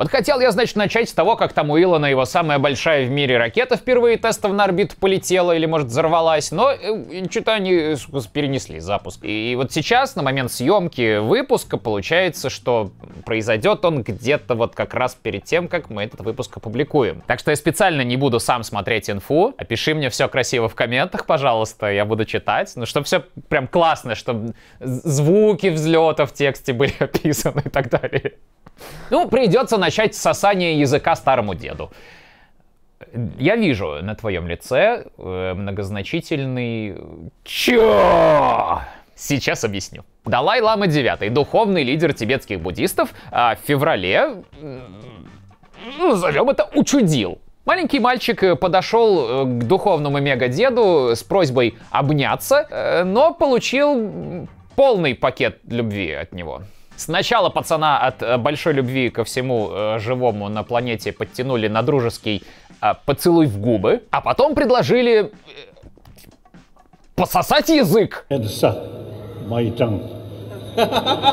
Вот хотел я, значит, начать с того, как там у Илона его самая большая в мире ракета впервые тестов на орбиту полетела или, может, взорвалась, но э, что-то они перенесли запуск. И вот сейчас, на момент съемки выпуска, получается, что произойдет он где-то вот как раз перед тем, как мы этот выпуск опубликуем. Так что я специально не буду сам смотреть инфу, опиши мне все красиво в комментах, пожалуйста, я буду читать, ну, чтобы все прям классно, чтобы звуки взлета в тексте были описаны и так далее. Ну, придется начать начать сосание языка старому деду. Я вижу на твоем лице э, многозначительный... Чё? Сейчас объясню. Далай-Лама 9, духовный лидер тибетских буддистов, а в феврале, ну, назовем это, учудил. Маленький мальчик э, подошел э, к духовному мегадеду с просьбой обняться, но получил полный пакет любви от него. Сначала пацана от э, большой любви ко всему э, живому на планете подтянули на дружеский э, поцелуй в губы, а потом предложили э, пососать язык.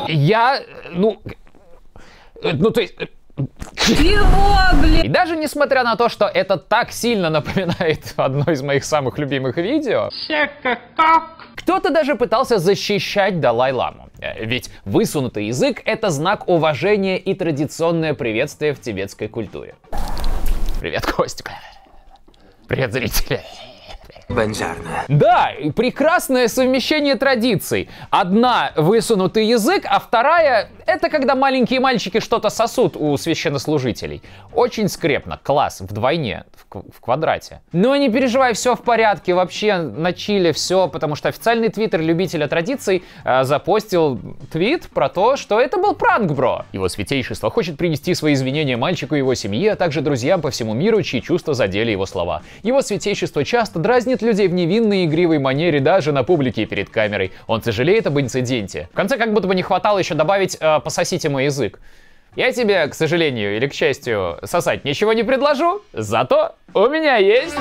Я, э, ну, э, ну то есть чего, блин? И даже несмотря на то, что это так сильно напоминает одно из моих самых любимых видео, кто-то даже пытался защищать Далай-ламу. Э, ведь высунутый язык — это знак уважения и традиционное приветствие в тибетской культуре. Привет, Костик. Привет, зрители. Бенджарно. Да, прекрасное совмещение традиций. Одна высунутый язык, а вторая — это когда маленькие мальчики что-то сосут у священнослужителей. Очень скрепно, класс, вдвойне, в, в квадрате. Но ну не переживай, все в порядке, вообще на чиле все, потому что официальный твиттер любителя традиций э, запостил твит про то, что это был пранк, бро. Его святейшество хочет принести свои извинения мальчику и его семье, а также друзьям по всему миру, чьи чувства задели его слова. Его святейшество часто дразнит Шутит людей в невинной игривой манере даже на публике и перед камерой. Он сожалеет об инциденте. В конце как будто бы не хватало еще добавить э, «пососите мой язык». Я тебе, к сожалению или к счастью, сосать ничего не предложу, зато у меня есть...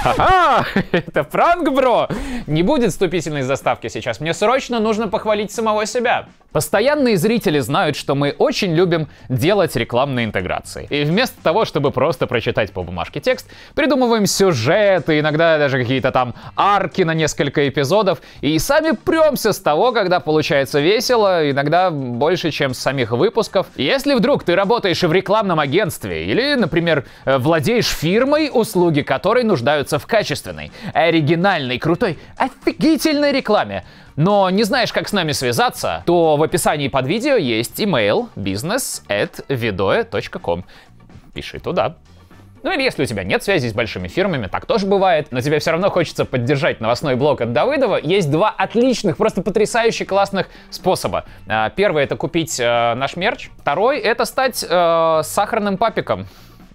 Ха-ха! Это пранк, бро! Не будет вступительной заставки сейчас, мне срочно нужно похвалить самого себя. Постоянные зрители знают, что мы очень любим делать рекламные интеграции. И вместо того, чтобы просто прочитать по бумажке текст, придумываем сюжеты, иногда даже какие-то там арки на несколько эпизодов, и сами премся с того, когда получается весело, иногда больше, чем с самих выпусков. Если если вдруг ты работаешь в рекламном агентстве или, например, э, владеешь фирмой, услуги которой нуждаются в качественной, оригинальной, крутой, офигительной рекламе, но не знаешь, как с нами связаться, то в описании под видео есть email business at пиши туда. Ну или если у тебя нет связи с большими фирмами, так тоже бывает, но тебе все равно хочется поддержать новостной блок от Давыдова, есть два отличных, просто потрясающе классных способа. А, первый — это купить э, наш мерч, второй — это стать э, сахарным папиком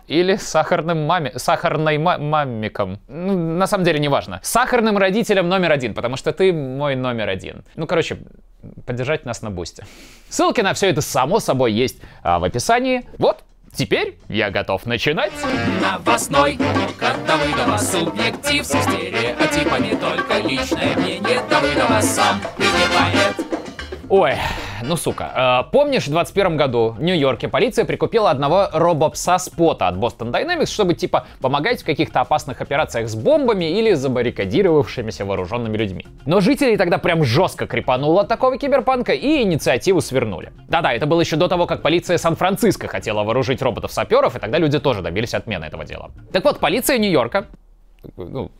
или сахарным маме, сахарной ма мамиком. Ну, на самом деле, неважно. Сахарным родителем номер один, потому что ты мой номер один. Ну, короче, поддержать нас на бусте. Ссылки на все это, само собой, есть а, в описании. Вот, Теперь я готов начинать. Новостной Давыдова субъектив со стереотипами, только личное мнение Давыдова сам принимает. Ой, ну сука. Э, помнишь, в 21 году в Нью-Йорке полиция прикупила одного робопса Спота от Boston Dynamics, чтобы типа помогать в каких-то опасных операциях с бомбами или забаррикадировавшимися вооруженными людьми. Но жители тогда прям жестко крепануло от такого киберпанка и инициативу свернули. Да-да, это было еще до того, как полиция Сан-Франциско хотела вооружить роботов-саперов, и тогда люди тоже добились отмены этого дела. Так вот, полиция Нью-Йорка, ну,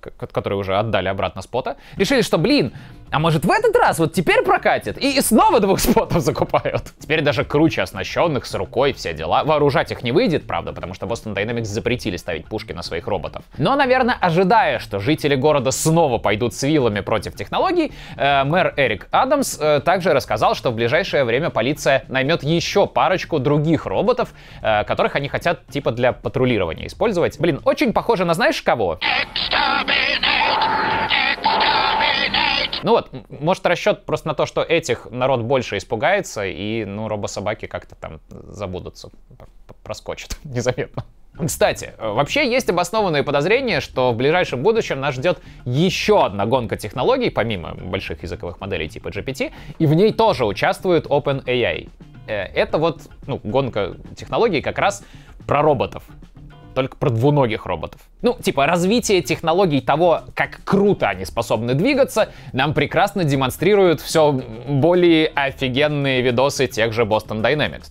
которые уже отдали обратно спота, решили, что, блин, а может в этот раз вот теперь прокатит? И, снова двух спотов закупают. Теперь даже круче оснащенных, с рукой, все дела. Вооружать их не выйдет, правда, потому что Boston Dynamics запретили ставить пушки на своих роботов. Но, наверное, ожидая, что жители города снова пойдут с вилами против технологий, э, мэр Эрик Адамс э, также рассказал, что в ближайшее время полиция наймет еще парочку других роботов, э, которых они хотят типа для патрулирования использовать. Блин, очень похоже на знаешь кого? Exterminate! Ну вот, может расчет просто на то, что этих народ больше испугается, и ну робособаки как-то там забудутся, проскочат незаметно. Кстати, э, вообще есть обоснованные подозрения, что в ближайшем будущем нас ждет еще одна гонка технологий, помимо больших языковых моделей типа GPT, и в ней тоже участвует OpenAI. Э, это вот ну, гонка технологий как раз про роботов только про двуногих роботов. Ну, типа, развитие технологий того, как круто они способны двигаться, нам прекрасно демонстрируют все более офигенные видосы тех же Boston Dynamics.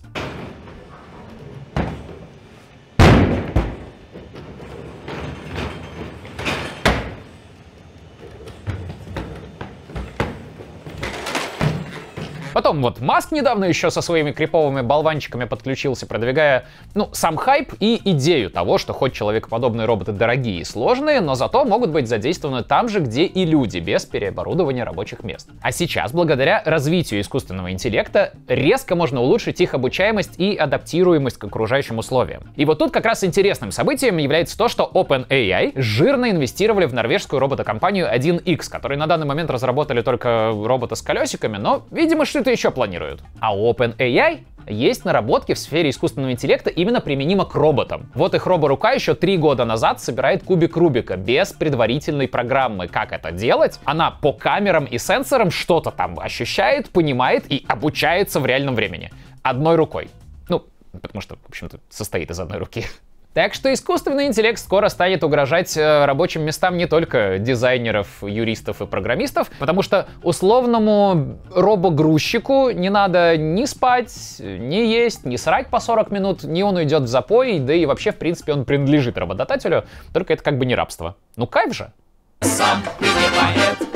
Потом вот Маск недавно еще со своими криповыми болванчиками подключился, продвигая, ну, сам хайп и идею того, что хоть человекоподобные роботы дорогие и сложные, но зато могут быть задействованы там же, где и люди, без переоборудования рабочих мест. А сейчас, благодаря развитию искусственного интеллекта, резко можно улучшить их обучаемость и адаптируемость к окружающим условиям. И вот тут как раз интересным событием является то, что OpenAI жирно инвестировали в норвежскую роботокомпанию 1X, которые на данный момент разработали только робота с колесиками, но, видимо, шли что-то еще планируют. А у OpenAI есть наработки в сфере искусственного интеллекта именно применимо к роботам. Вот их роборука еще три года назад собирает кубик Рубика без предварительной программы. Как это делать? Она по камерам и сенсорам что-то там ощущает, понимает и обучается в реальном времени. Одной рукой. Ну, потому что, в общем-то, состоит из одной руки. Так что искусственный интеллект скоро станет угрожать э, рабочим местам не только дизайнеров, юристов и программистов, потому что условному робогрузчику не надо ни спать, ни есть, ни срать по 40 минут, ни он уйдет в запой, да и вообще, в принципе, он принадлежит работодателю, только это как бы не рабство. Ну кайф же! Сам прибивает.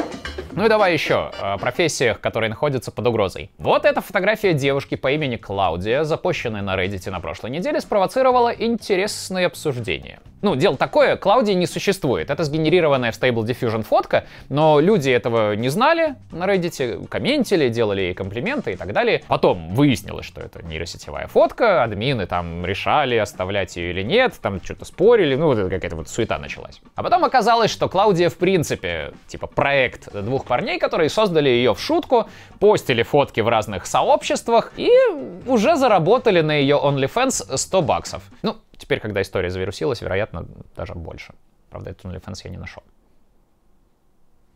Ну и давай еще э, о профессиях, которые находятся под угрозой. Вот эта фотография девушки по имени Клаудия, запущенная на Reddit на прошлой неделе, спровоцировала интересные обсуждения. Ну, дело такое, Клаудии не существует. Это сгенерированная в Stable Diffusion фотка, но люди этого не знали на Reddit, комментили, делали ей комплименты и так далее. Потом выяснилось, что это нейросетевая фотка, админы там решали, оставлять ее или нет, там что-то спорили, ну, вот это какая-то вот суета началась. А потом оказалось, что Клаудия в принципе, типа, проект двух парней, которые создали ее в шутку, постили фотки в разных сообществах и уже заработали на ее OnlyFans 100 баксов. Ну, Теперь, когда история завирусилась, вероятно, даже больше. Правда, этот OnlyFans я не нашел.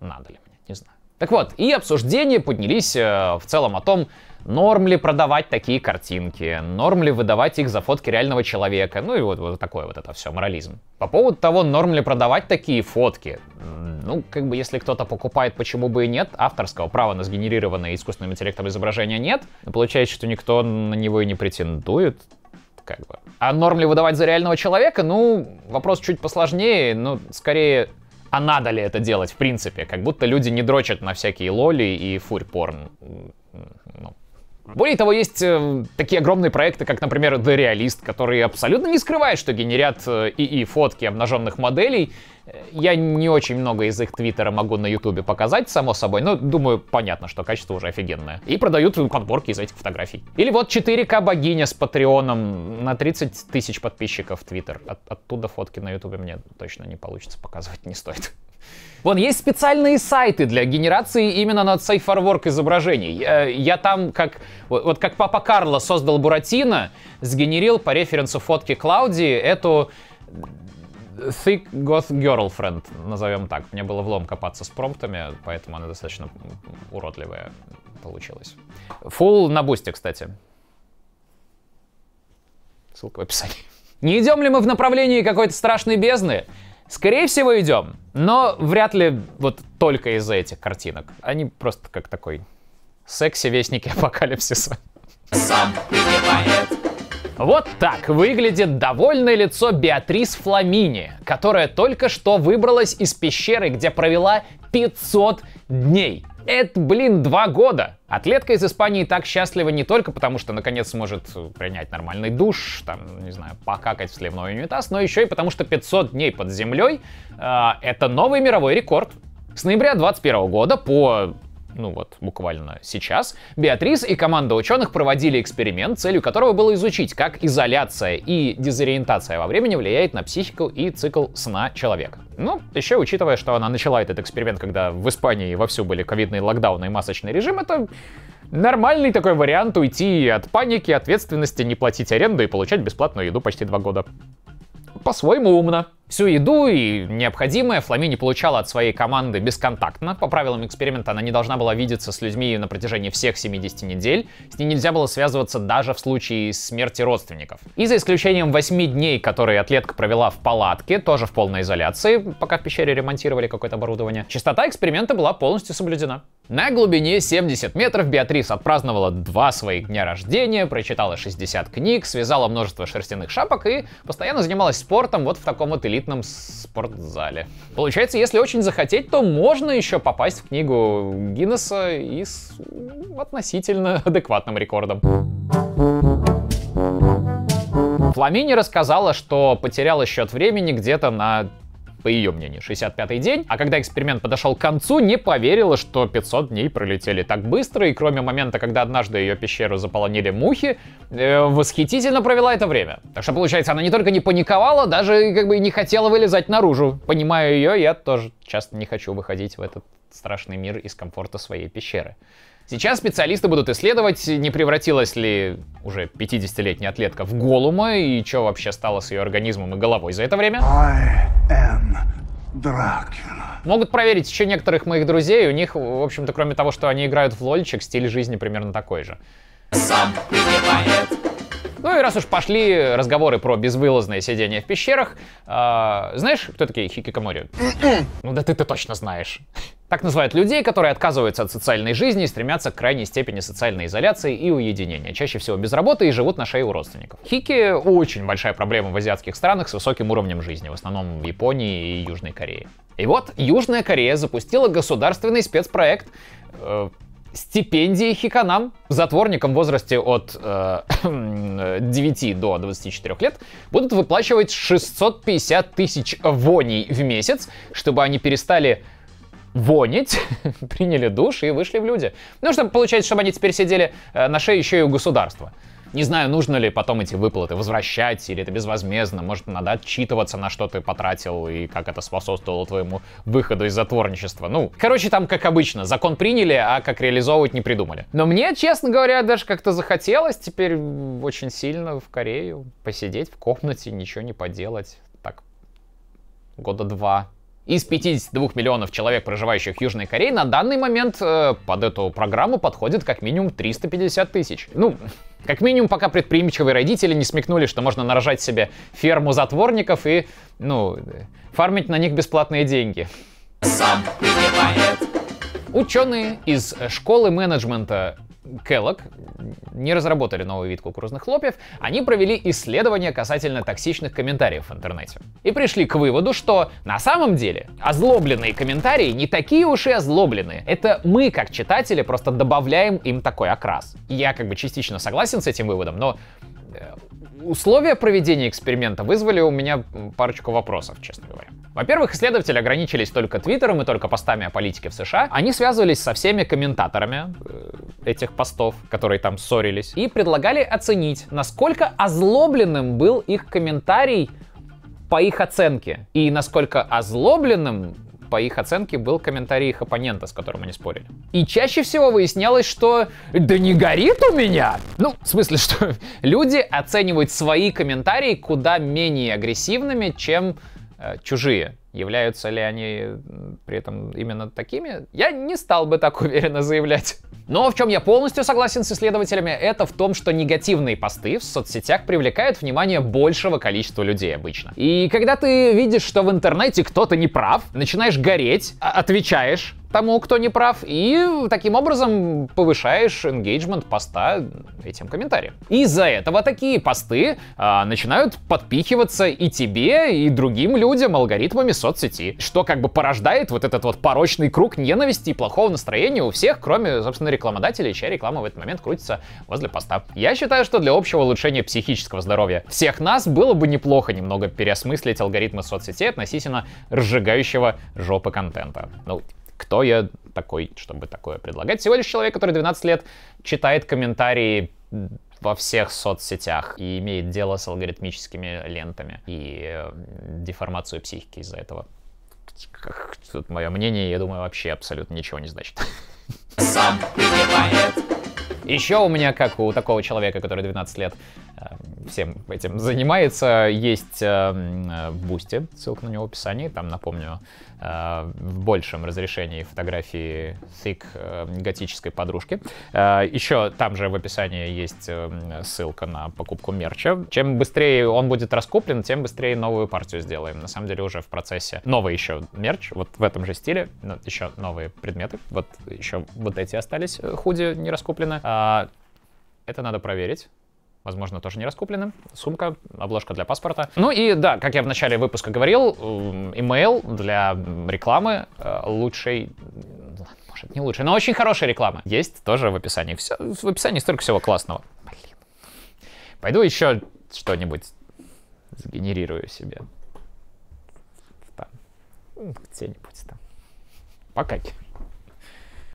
Надо ли мне, не знаю. Так вот, и обсуждения поднялись э, в целом о том, норм ли продавать такие картинки, норм ли выдавать их за фотки реального человека, ну и вот, вот такое вот это все, морализм. По поводу того, норм ли продавать такие фотки, ну, как бы если кто-то покупает, почему бы и нет, авторского права на сгенерированное искусственным интеллектом изображение нет, получается, что никто на него и не претендует, как бы. А норм ли выдавать за реального человека? Ну, вопрос чуть посложнее, но скорее а надо ли это делать в принципе? Как будто люди не дрочат на всякие лоли и фурь-порн. Ну, более того, есть э, такие огромные проекты, как, например, The Realist, которые абсолютно не скрывают, что генерят э, ИИ фотки обнаженных моделей. Э, я не очень много из их твиттера могу на ютубе показать, само собой, но думаю, понятно, что качество уже офигенное. И продают подборки из этих фотографий. Или вот 4К богиня с Патреоном на 30 тысяч подписчиков твиттер. От, оттуда фотки на ютубе мне точно не получится показывать, не стоит. Вон, есть специальные сайты для генерации именно над SafeWork изображений. Э, я там, как, вот как папа Карло создал Буратино, сгенерил по референсу фотки Клаудии эту э, Thick Goth Girlfriend, назовем так. Мне было влом копаться с промптами, поэтому она достаточно уродливая получилась. Фул на бусте, кстати. Ссылка в описании. Не идем ли мы в направлении какой-то страшной бездны? Скорее всего, идем. Но вряд ли вот только из-за этих картинок. Они просто как такой секси-вестники апокалипсиса. Сам прибивает. Вот так выглядит довольное лицо Беатрис Фламини, которая только что выбралась из пещеры, где провела 500 дней. Это, блин, два года. Атлетка из Испании так счастлива не только потому, что наконец сможет принять нормальный душ, там, не знаю, покакать в сливной унитаз, но еще и потому, что 500 дней под землей э, а, — это новый мировой рекорд. С ноября 2021 года по ну вот буквально сейчас, Беатрис и команда ученых проводили эксперимент, целью которого было изучить, как изоляция и дезориентация во времени влияет на психику и цикл сна человека. Ну, еще учитывая, что она начала этот эксперимент, когда в Испании вовсю были ковидные локдауны и масочный режим, это нормальный такой вариант уйти от паники, ответственности, не платить аренду и получать бесплатную еду почти два года. По-своему умно. Всю еду и необходимое Фламини получала от своей команды бесконтактно. По правилам эксперимента она не должна была видеться с людьми на протяжении всех 70 недель. С ней нельзя было связываться даже в случае смерти родственников. И за исключением 8 дней, которые атлетка провела в палатке, тоже в полной изоляции, пока в пещере ремонтировали какое-то оборудование, частота эксперимента была полностью соблюдена. На глубине 70 метров Беатрис отпраздновала два своих дня рождения, прочитала 60 книг, связала множество шерстяных шапок и постоянно занималась спортом вот в таком вот элитном элитном спортзале. Получается, если очень захотеть, то можно еще попасть в книгу Гиннесса и с относительно адекватным рекордом. Фламини рассказала, что потеряла счет времени где-то на по ее мнению, 65-й день, а когда эксперимент подошел к концу, не поверила, что 500 дней пролетели так быстро, и кроме момента, когда однажды ее пещеру заполонили мухи, э, восхитительно провела это время. Так что, получается, она не только не паниковала, даже как бы не хотела вылезать наружу. Понимаю ее, я тоже часто не хочу выходить в этот страшный мир из комфорта своей пещеры. Сейчас специалисты будут исследовать, не превратилась ли уже 50-летняя атлетка в голума и что вообще стало с ее организмом и головой за это время. Дракула. Могут проверить еще некоторых моих друзей. У них, в общем-то, кроме того, что они играют в лольчик, стиль жизни примерно такой же. Сам Ну и раз уж пошли разговоры про безвылазное сидение в пещерах, э, знаешь, кто такие хикикомори? М-м. ну да ты-то точно знаешь. Так называют людей, которые отказываются от социальной жизни и стремятся к крайней степени социальной изоляции и уединения. Чаще всего без работы и живут на шее у родственников. Хики — очень большая проблема в азиатских странах с высоким уровнем жизни, в основном в Японии и Южной Корее. И вот Южная Корея запустила государственный спецпроект э, стипендии хиканам, затворникам в возрасте от э, 9 до 24 лет, будут выплачивать 650 тысяч воней в месяц, чтобы они перестали вонить, приняли душ и вышли в люди. Ну, чтобы получается, чтобы они теперь сидели э, на шее еще и у государства. Не знаю, нужно ли потом эти выплаты возвращать, или это безвозмездно. Может, надо отчитываться, на что ты потратил, и как это способствовало твоему выходу из затворничества. Ну, короче, там, как обычно, закон приняли, а как реализовывать не придумали. Но мне, честно говоря, даже как-то захотелось теперь очень сильно в Корею посидеть в комнате, ничего не поделать. Так, года два из 52 миллионов человек, проживающих в Южной Корее, на данный момент э, под эту программу подходит как минимум 350 тысяч. Ну, как минимум, пока предприимчивые родители не смекнули, что можно нарожать себе ферму затворников и, ну, фармить на них бесплатные деньги. Сам Ученые из школы менеджмента Kellogg не разработали новый вид кукурузных хлопьев, они провели исследование касательно токсичных комментариев в интернете. И пришли к выводу, что на самом деле озлобленные комментарии не такие уж и озлобленные. Это мы, как читатели, просто добавляем им такой окрас. Я как бы частично согласен с этим выводом, но э, Условия проведения эксперимента вызвали у меня парочку вопросов, честно говоря. Во-первых, исследователи ограничились только твиттером и только постами о политике в США. Они связывались со всеми комментаторами э, этих постов, которые там ссорились, и предлагали оценить, насколько озлобленным был их комментарий по их оценке и насколько озлобленным по их оценке был комментарий их оппонента, с которым они спорили. И чаще всего выяснялось, что «да не горит у меня!» Ну, в смысле, что люди оценивают свои комментарии куда менее агрессивными, чем э, чужие. Являются ли они при этом именно такими? Я не стал бы так уверенно заявлять. Но в чем я полностью согласен с исследователями, это в том, что негативные посты в соцсетях привлекают внимание большего количества людей обычно. И когда ты видишь, что в интернете кто-то не прав, начинаешь гореть, а, отвечаешь, тому, кто не прав, и таким образом повышаешь engagement поста этим комментарием. Из-за этого такие посты а, начинают подпихиваться и тебе, и другим людям алгоритмами соцсети, что как бы порождает вот этот вот порочный круг ненависти и плохого настроения у всех, кроме, собственно, рекламодателей, чья реклама в этот момент крутится возле поста. Я считаю, что для общего улучшения психического здоровья всех нас было бы неплохо немного переосмыслить алгоритмы соцсети относительно разжигающего жопы контента. Ну, кто я такой, чтобы такое предлагать. Всего лишь человек, который 12 лет читает комментарии во всех соцсетях и имеет дело с алгоритмическими лентами и э, деформацию психики из-за этого. Тут мое мнение, я думаю, вообще абсолютно ничего не значит. Сам Еще у меня, как у такого человека, который 12 лет э, всем этим занимается, есть эм, э, бусти, ссылка на него в описании, там, напомню, Э, в большем разрешении фотографии сик э, готической подружки. Э, еще там же в описании есть ссылка на покупку мерча. Чем быстрее он будет раскуплен, тем быстрее новую партию сделаем. На самом деле уже в процессе новый еще мерч, вот в этом же стиле, еще новые предметы. Вот еще вот эти остались худи не раскуплены. А, это надо проверить возможно, тоже не раскуплены. Сумка, обложка для паспорта. Ну и да, как я в начале выпуска говорил, имейл для рекламы э, лучшей, может, не лучший, но очень хорошая реклама. Есть тоже в описании. Все, в описании столько всего классного. Блин. Пойду еще что-нибудь сгенерирую себе. Там. Где-нибудь там. Пока.